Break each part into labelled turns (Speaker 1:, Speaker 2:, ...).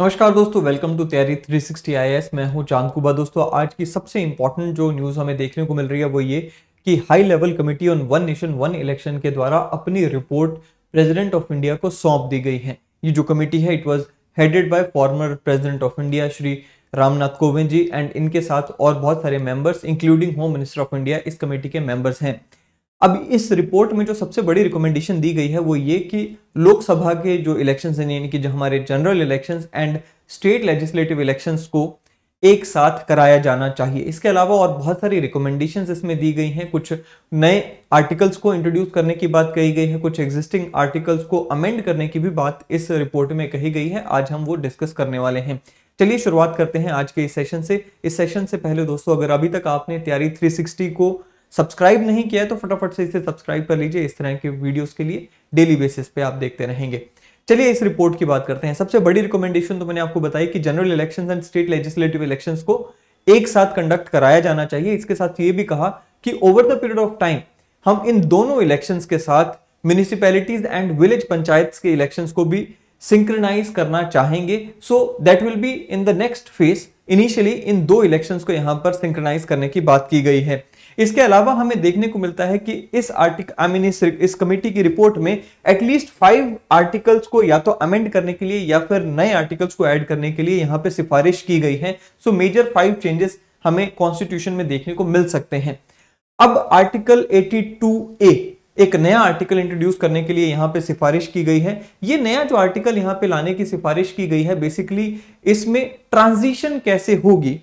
Speaker 1: नमस्कार दोस्तों welcome to तैयारी 360 सिक्सटी मैं हूं चांदकुबा दोस्तों आज की सबसे इंपॉर्टेंट जो न्यूज़ हमें देखने को मिल रही है वो ये कि high level committee on one nation one election के द्वारा अपनी रिपोर्ट प्रेसिडेंट ऑफ इंडिया को सौंप दी गई है ये जो कमेटी है it was headed by former president of India Shri Ramnath Kovind ji and इनके साथ और बहुत सारे members including home minister of India इस कमेटी के मेंबर्स हैं अब इस रिपोर्ट में जो सबसे बड़ी रिकमेंडेशन दी गई है वो ये कि लोकसभा के जो इलेक्शंस हैं यानी कि जो हमारे general elections and state legislative elections को एक साथ कराया जाना चाहिए इसके अलावा और बहुत सारी रिकमेंडेशंस इसमें दी गई हैं कुछ नए आर्टिकल्स को इंट्रोड्यूस करने की बात कही गई है कुछ एग्जिस्टिंग आर्टिकल्स को अमेंड करने की भी बात इस रिपोर्ट में कही गई है आज हम वो डिस्कस करने वाले हैं चलिए शुरुआत करते हैं आज के इस सेशन से इस सेशन से पहले दोस्तों अगर अभी तक आपने तैयारी 360 को सब्सक्राइब नहीं किया है तो फटाफट से इसे सब्सक्राइब कर लीजिए इस तरह के वीडियोस के लिए डेली बेसिस पे आप देखते रहेंगे चलिए इस रिपोर्ट की बात करते हैं सबसे बड़ी रिकमेंडेशन तो मैंने आपको बताई कि general elections and state legislative elections को एक साथ कंडक्ट कराया जाना चाहिए इसके साथ ये भी कहा कि over the period of time हम इन दोनों इलेक्शंस के साथ म्यूनिसिपैलिटीज एंड विलेज पंचायत के इलेक्शन को भी सिंक्रनाइज करना चाहेंगे so that will be in the next phase initially इन दो इलेक्शन को यहां पर सिंक्रनाइज करने की बात की गई है इसके अलावा हमें देखने को मिलता है कि इस आर्टिकल आई मीन इस, कमेटी की रिपोर्ट में एटलीस्ट फाइव आर्टिकल्स को या तो अमेंड करने के लिए या फिर नए आर्टिकल्स को ऐड करने के लिए यहाँ पे सिफारिश की गई है सो मेजर फाइव चेंजेस हमें कॉन्स्टिट्यूशन में देखने को मिल सकते हैं अब आर्टिकल 82 ए एक नया आर्टिकल इंट्रोड्यूस करने के लिए यहां पे सिफारिश की गई है ये नया जो आर्टिकल यहां पे लाने की सिफारिश की गई है बेसिकली इसमें ट्रांजिशन कैसे होगी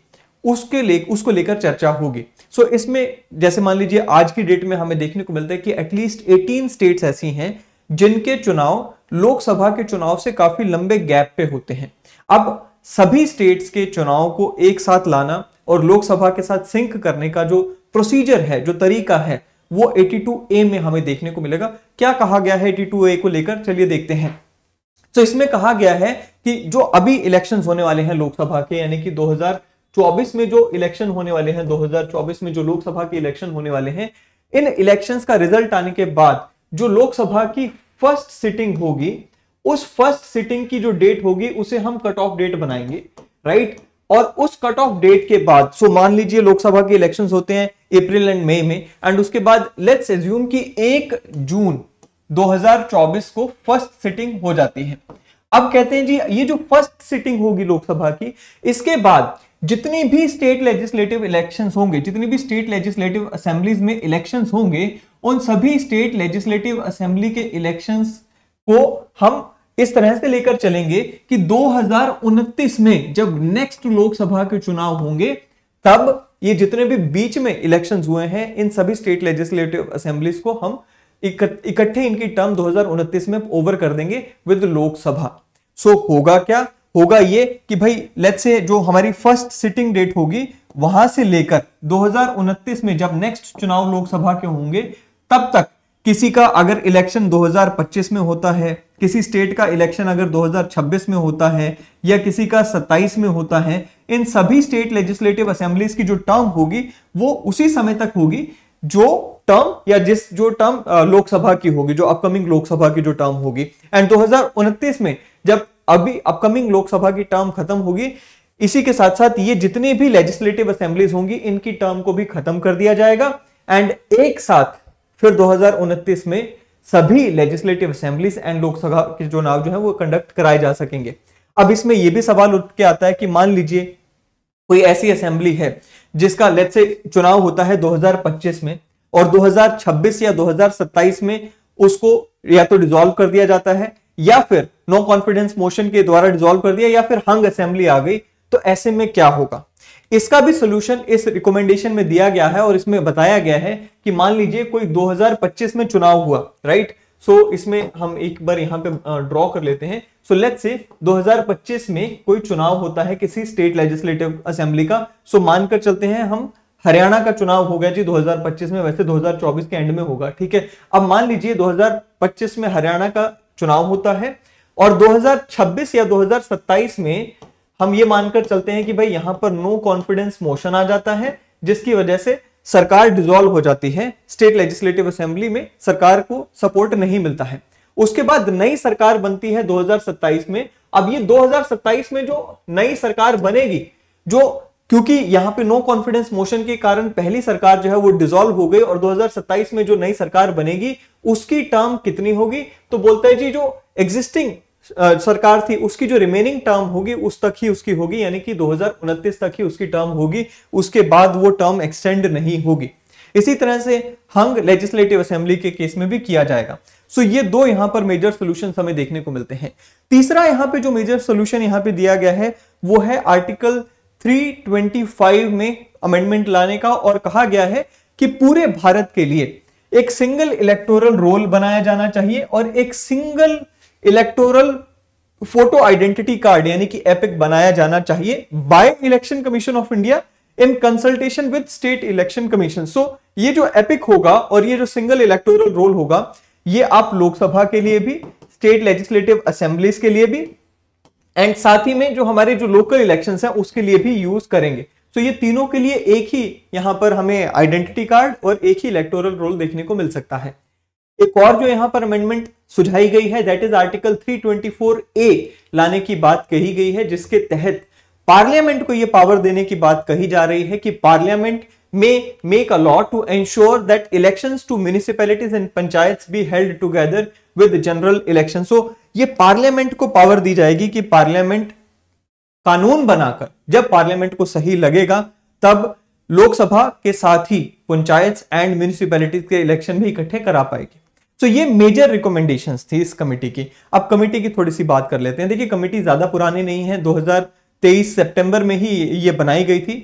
Speaker 1: उसके ले उसको लेकर चर्चा होगी सो so, इसमें जैसे मान लीजिए आज की डेट में हमें देखने को मिलता है कि एटलीस्ट 18 स्टेट्स ऐसी हैं जिनके चुनाव लोकसभा के चुनाव से काफी लंबे गैप पे होते हैं अब सभी स्टेट्स के चुनाव को एक साथ लाना और लोकसभा के साथ सिंक करने का जो प्रोसीजर है जो तरीका है वो ए में हमें देखने को मिलेगा क्या कहा गया है ए को लेकर चलिए देखते हैं तो इसमें कहा गया है कि जो अभी इलेक्शंस होने वाले हैं लोकसभा के यानी कि 2000 24 में जो इलेक्शन होने वाले हैं 2024 में जो लोकसभा के इलेक्शन होने वाले हैं इन इलेक्शंस का रिजल्ट आने के बाद जो लोकसभा की फर्स्ट सिटिंग होगी उस फर्स्ट सिटिंग की जो डेट होगी उसे हम कट ऑफ डेट बनाएंगे राइट और उस कट ऑफ डेट के बाद सो मान लीजिए लोकसभा के इलेक्शन होते हैं अप्रैल एंड मई में एंड उसके बाद लेट्स एज्यूम की एक जून 2024 को फर्स्ट सिटिंग हो जाती है अब कहते हैं जी ये जो फर्स्ट सिटिंग होगी लोकसभा की इसके बाद जितनी भी स्टेट लेजिस्लेटिव इलेक्शंस होंगे जितनी भी स्टेट लेजिस्लेटिव असेंबलीज में इलेक्शंस होंगे उन सभी स्टेट लेजिस्लेटिव असेंबली के इलेक्शंस को हम इस तरह से लेकर चलेंगे कि दो में जब नेक्स्ट लोकसभा के चुनाव होंगे तब ये जितने भी बीच में इलेक्शंस हुए हैं इन सभी स्टेट लेजिस्लेटिव असेंबलीज को हम इकट्ठे इनकी टर्म दो में ओवर कर देंगे विद लोकसभा सो so, होगा क्या होगा ये कि भाई लेट्स से जो हमारी फर्स्ट सिटिंग डेट होगी वहां से लेकर दो में जब नेक्स्ट चुनाव लोकसभा के होंगे तब तक किसी का अगर इलेक्शन 2025 में होता है किसी स्टेट का इलेक्शन अगर 2026 में होता है या किसी का 27 में होता है इन सभी स्टेट लेजिस्लेटिव असेंबलीज की जो टर्म होगी वो उसी समय तक होगी जो टर्म या जिस जो टर्म लोकसभा की होगी जो अपकमिंग लोकसभा की जो टर्म होगी एंड 2029 में जब अभी अपकमिंग लोकसभा की टर्म खत्म होगी इसी के साथ साथ ये जितनी भी लेजिस्लेटिव असेंबलीज होंगी इनकी टर्म को भी खत्म कर दिया जाएगा एंड एक साथ फिर दो में सभी लेजिस्लेटिव असेंबलीज एंड लोकसभा के जो नाव जो है वो कंडक्ट कराए जा सकेंगे अब इसमें यह भी सवाल उठ के आता है कि मान लीजिए कोई ऐसी असेंबली है जिसका लेट से चुनाव होता है 2025 में और 2026 या 2027 में उसको या तो डिसॉल्व कर दिया जाता है या फिर नो कॉन्फिडेंस मोशन के द्वारा डिजोल्व कर दिया या फिर हंग असेंबली आ गई तो ऐसे में क्या होगा इसका भी सोल्यूशन इस रिकमेंडेशन में दिया गया है और इसमें बताया गया है कि मान लीजिए कोई 2025 में चुनाव हुआ राइट सो so, इसमें हम एक बार यहां पे ड्रॉ कर लेते हैं सो लेट्स से 2025 में कोई चुनाव होता है किसी स्टेट लेजिस्लेटिव असेंबली का सो so, मानकर चलते हैं हम हरियाणा का चुनाव हो गया जी 2025 में वैसे 2024 के एंड में होगा ठीक है अब मान लीजिए 2025 में हरियाणा का चुनाव होता है और 2026 या 2027 में हम ये मानकर चलते हैं कि भाई यहां पर नो कॉन्फिडेंस मोशन आ जाता है जिसकी वजह से सरकार डिजोल्व हो जाती है स्टेट लेजिस्लेटिव असेंबली में सरकार को सपोर्ट नहीं मिलता है उसके बाद नई सरकार बनती है 2027 में अब ये 2027 में जो नई सरकार बनेगी जो क्योंकि यहां पे नो कॉन्फिडेंस मोशन के कारण पहली सरकार जो है वो डिसॉल्व हो गई और 2027 में जो नई सरकार बनेगी उसकी टर्म कितनी होगी तो बोलता है जी जो एग्जिस्टिंग सरकार थी उसकी जो रिमेनिंग टर्म होगी उस तक ही उसकी होगी यानी कि दो तक ही उसकी टर्म होगी उसके बाद वो टर्म एक्सटेंड नहीं होगी इसी तरह से हंग लेजिस्लेटिव असेंबली के केस में भी किया जाएगा सो ये दो यहां पर मेजर सोल्यूशन हमें देखने को मिलते हैं तीसरा यहां पे जो मेजर सोल्यूशन यहां पे दिया गया है वो है आर्टिकल 325 में अमेंडमेंट लाने का और कहा गया है कि पूरे भारत के लिए एक सिंगल इलेक्टोरल रोल बनाया जाना चाहिए और एक single electoral photo identity card यानी कि एपिक बनाया जाना चाहिए by election commission of India in consultation with state election commission so ये जो एपिक होगा और ये जो सिंगल इलेक्टोरल रोल होगा ये आप लोकसभा के लिए भी स्टेट लेजिस्लेटिव असेंबलीज के लिए भी एंड साथ ही में जो हमारे जो लोकल इलेक्शन हैं उसके लिए भी यूज करेंगे तो ये तीनों के लिए एक ही यहाँ पर हमें आइडेंटिटी कार्ड और एक ही इलेक्टोरल रोल देखने को मिल सकता है एक और जो यहाँ पर अमेंडमेंट सुझाई गई है दैट इज आर्टिकल 324 ए लाने की बात कही गई है जिसके तहत पार्लियामेंट को यह पावर देने की बात कही जा रही है कि पार्लियामेंट में make a law to ensure that election to municipalities and panchayat be held together with general election so ये पार्लियामेंट को पावर दी जाएगी कि पार्लियामेंट कानून बनाकर जब पार्लियामेंट को सही लगेगा तब लोकसभा के साथ ही पंचायत एंड म्यूनिसिपैलिटीज के इलेक्शन भी इकट्ठे करा पाएगी सो so, ये मेजर रिकमेंडेशन थी इस कमेटी की अब कमेटी की थोड़ी सी बात कर लेते हैं देखिए कमेटी ज्यादा पुरानी नहीं है 2023 सितंबर में ही ये बनाई गई थी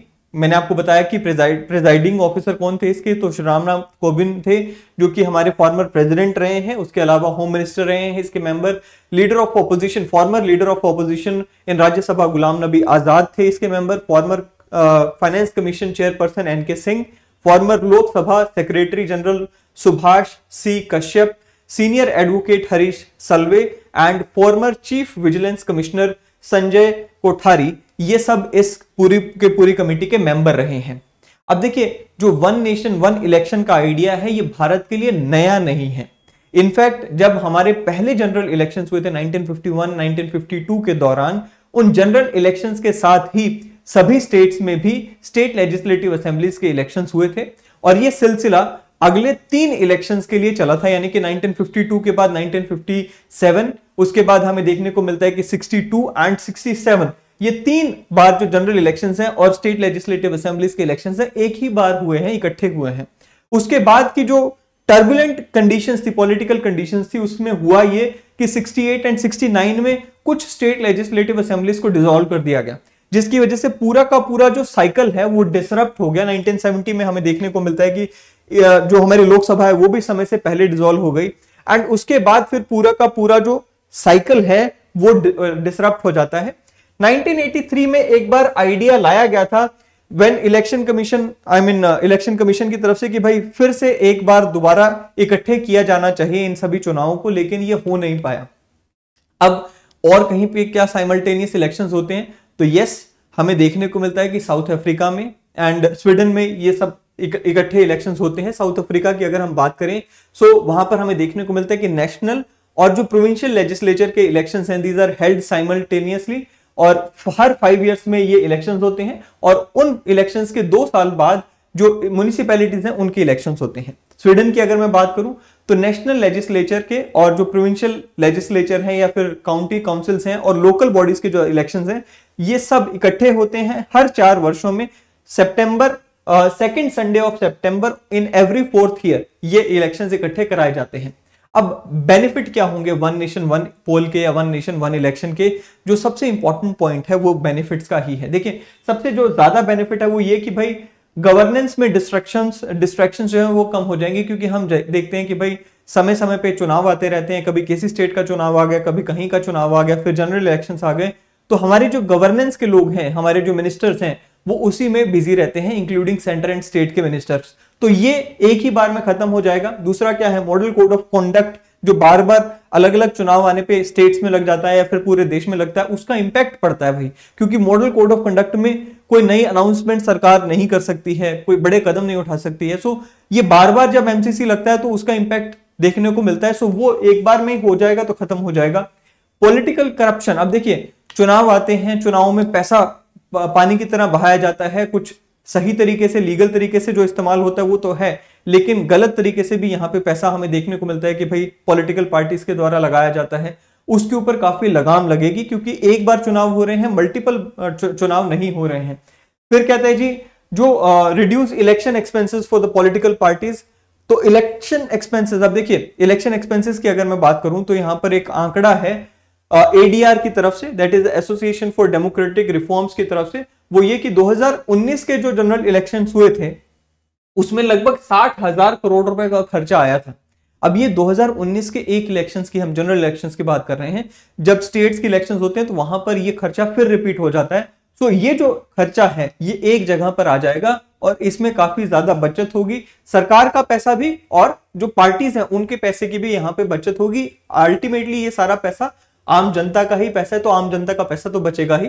Speaker 1: मैंने आपको बताया कि प्रेजाइड प्रेजाइडिंग ऑफिसर कौन थे इसके तो श्री रामनाथ कोविंद थे जो कि हमारे फॉर्मर प्रेसिडेंट रहे हैं उसके अलावा होम मिनिस्टर रहे हैं इसके member leader of opposition former leader of opposition in Rajya Sabha Ghulam Nabi Azad थे इसके member former finance commission chairperson N K Singh former Lok Sabha secretary general Subhash C Kashyap senior advocate Harish Salve and former chief vigilance commissioner Sanjay Kothari ये सब इस पूरी के पूरी कमेटी के मेंबर रहे हैं अब देखिए जो वन नेशन वन इलेक्शन का आइडिया है ये भारत के लिए नया नहीं है इनफैक्ट जब हमारे पहले जनरल इलेक्शंस हुए थे 1951 1952 के दौरान उन जनरल इलेक्शंस के साथ ही सभी स्टेट्स में भी स्टेट लेजिस्लेटिव असेंबलीज के इलेक्शंस हुए थे और ये सिलसिला अगले तीन इलेक्शंस के लिए चला था यानी कि 1952 के बाद 1957 उसके बाद हमें देखने को मिलता है कि 62 एंड 67 ये तीन बार जो जनरल इलेक्शन हैं और स्टेट लेजिस्लेटिव असेंबली के इलेक्शन हैं एक ही बार हुए हैं इकट्ठे हुए हैं उसके बाद की जो टर्बुलेंट कंडीशंस थी पॉलिटिकल कंडीशंस थी उसमें हुआ ये कि 68 एंड 69 में कुछ स्टेट लेजिस्लेटिव असेंबलीज को डिसॉल्व कर दिया गया जिसकी वजह से पूरा का पूरा जो साइकिल है वो डिसरप्ट हो गया 1970 में हमें देखने को मिलता है कि जो हमारी लोकसभा है वो भी समय से पहले डिसॉल्व हो गई एंड उसके बाद फिर पूरा का पूरा जो साइकिल है वो डिसरप्ट हो जाता है 1983 में एक बार आइडिया लाया गया था when election commission I mean election commission की तरफ से कि भाई फिर से एक बार दोबारा इकट्ठे किया जाना चाहिए इन सभी चुनावों को लेकिन ये हो नहीं पाया अब और कहीं पे क्या साइमल्टेनियस इलेक्शंस होते हैं तो यस हमें देखने को मिलता है कि साउथ अफ्रीका में एंड स्वीडन में ये सब इकट्ठे इलेक्शंस होते हैं साउथ अफ्रीका की अगर हम बात करें सो so, वहां पर हमें देखने को मिलता है कि नेशनल और जो प्रोविंशियल लेजिस्लेचर के इलेक्शन हैं दीज आर हेल्ड साइमल्टेनियसली और हर फाइव ईयर्स में ये इलेक्शंस होते हैं और उन इलेक्शंस के दो साल बाद जो म्यूनिसिपैलिटीज हैं उनके इलेक्शंस होते हैं स्वीडन की अगर मैं बात करूं तो नेशनल लेजिस्लेचर के और जो प्रोविंशियल लेजिस्लेचर हैं या फिर काउंटी काउंसिल्स हैं और लोकल बॉडीज के जो इलेक्शन हैं ये सब इकट्ठे होते हैं हर चार वर्षों में September second Sunday of September in every fourth year ये इलेक्शन इकट्ठे कराए जाते हैं अब बेनिफिट क्या होंगे वन नेशन वन पोल के या वन नेशन वन इलेक्शन के जो सबसे इंपॉर्टेंट पॉइंट है वो बेनिफिट्स का ही है देखिए सबसे जो ज्यादा बेनिफिट है वो ये कि भाई गवर्नेंस में डिस्ट्रक्शन डिस्ट्रेक्शन जो है वो कम हो जाएंगे क्योंकि हम देखते हैं कि भाई समय समय पे चुनाव आते रहते हैं कभी किसी स्टेट का चुनाव आ गया कभी कहीं का चुनाव आ गया फिर जनरल इलेक्शंस आ गए तो हमारे जो गवर्नेंस के लोग हैं हमारे जो मिनिस्टर्स हैं वो उसी में बिजी रहते हैं इंक्लूडिंग सेंटर एंड स्टेट के मिनिस्टर्स तो ये एक ही बार में खत्म हो जाएगा दूसरा क्या है मॉडल कोड ऑफ कॉन्डक्ट जो बार बार अलग अलग चुनाव आने पे स्टेट्स में लग जाता है या फिर पूरे देश में लगता है उसका इंपैक्ट पड़ता है भाई क्योंकि मॉडल कोड ऑफ कंडक्ट में कोई नई अनाउंसमेंट सरकार नहीं कर सकती है कोई बड़े कदम नहीं उठा सकती है सो ये बार बार जब एमसीसी लगता है तो उसका इंपैक्ट देखने को मिलता है सो वो एक बार में हो जाएगा तो खत्म हो जाएगा पोलिटिकल करप्शन अब देखिए चुनाव आते हैं चुनाव में पैसा पानी की तरह बहाया जाता है कुछ सही तरीके से लीगल तरीके से जो इस्तेमाल होता है वो तो है लेकिन गलत तरीके से भी यहाँ पे पैसा हमें देखने को मिलता है कि भाई पॉलिटिकल पार्टीज के द्वारा लगाया जाता है उसके ऊपर काफी लगाम लगेगी क्योंकि एक बार चुनाव हो रहे हैं मल्टीपल चुनाव नहीं हो रहे हैं फिर कहते हैं जी जो reduce election expenses for the political parties तो इलेक्शन एक्सपेंसेस अब देखिए इलेक्शन एक्सपेंसेस की अगर मैं बात करूं तो यहां पर एक आंकड़ा है एडीआर uh, की तरफ से that is Association for Democratic Reforms की तरफ से वो ये कि 2019 के जो जनरल इलेक्शन हुए थे उसमें लगभग साठ हजार करोड़ रुपए का खर्चा आया था अब ये 2019 के एक इलेक्शंस की हम जनरल इलेक्शंस की बात कर रहे हैं जब स्टेट्स के इलेक्शंस होते हैं तो वहां पर ये खर्चा फिर रिपीट हो जाता है सो ये जो खर्चा है ये एक जगह पर आ जाएगा और इसमें काफी ज्यादा बचत होगी सरकार का पैसा भी और जो पार्टीज हैं उनके पैसे की भी यहां पे बचत होगी अल्टीमेटली ये सारा पैसा आम जनता का ही पैसा है तो आम जनता का पैसा तो बचेगा ही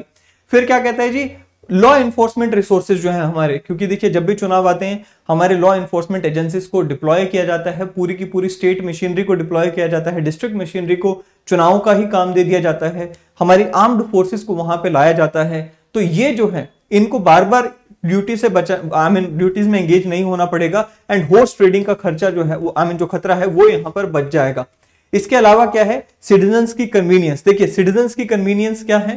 Speaker 1: फिर क्या कहता है जी लॉ इन्फोर्समेंट रिसोर्सेज जो है हमारे क्योंकि देखिए जब भी चुनाव आते हैं हमारे लॉ इन्फोर्समेंट एजेंसीज को डिप्लॉय किया जाता है पूरी की पूरी स्टेट मशीनरी को डिप्लॉय किया जाता है डिस्ट्रिक्ट मशीनरी को चुनाव का ही काम दे दिया जाता है हमारी आर्म्ड फोर्सेज को वहां पर लाया जाता है तो ये जो है इनको बार बार ड्यूटी से बचा आई मीन ड्यूटीज में एंगेज नहीं होना पड़ेगा एंड होस्ट ट्रेडिंग का खर्चा जो है वो आई मीन जो खतरा है वो यहाँ पर बच जाएगा इसके अलावा क्या है सिटीजन की कन्वीनियंस देखिए सिटीजन की कन्वीनियंस क्या है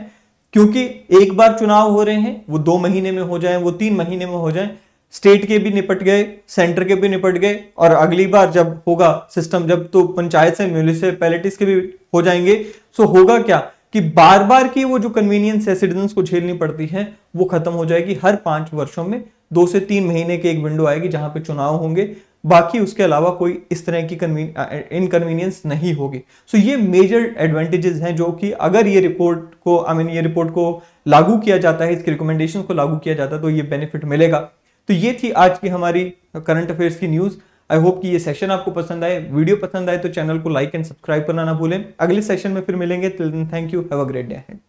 Speaker 1: क्योंकि एक बार चुनाव हो रहे हैं वो दो महीने में हो जाए वो तीन महीने में हो जाए स्टेट के भी निपट गए सेंटर के भी निपट गए और अगली बार जब होगा सिस्टम जब तो पंचायत से म्यूनिसपैलिटीज के भी हो जाएंगे सो होगा क्या कि बार बार की वो जो कन्वीनियंस है सिटीजन को झेलनी पड़ती है वो खत्म हो जाएगी हर पांच वर्षों में दो से तीन महीने की एक विंडो आएगी जहां पे चुनाव होंगे बाकी उसके अलावा कोई इस तरह की इनकन्वीनियंस नहीं होगी सो so, ये मेजर एडवांटेजेस हैं जो कि अगर ये रिपोर्ट को आई I मीन mean, ये रिपोर्ट को लागू किया जाता है इसके रिकमेंडेशन को लागू किया जाता है तो ये बेनिफिट मिलेगा तो ये थी आज की हमारी करंट अफेयर्स की न्यूज़ आई होप कि ये सेशन आपको पसंद आए वीडियो पसंद आए तो चैनल को लाइक एंड सब्सक्राइब करना ना भूलें अगले सेशन में फिर मिलेंगे thank you have a great day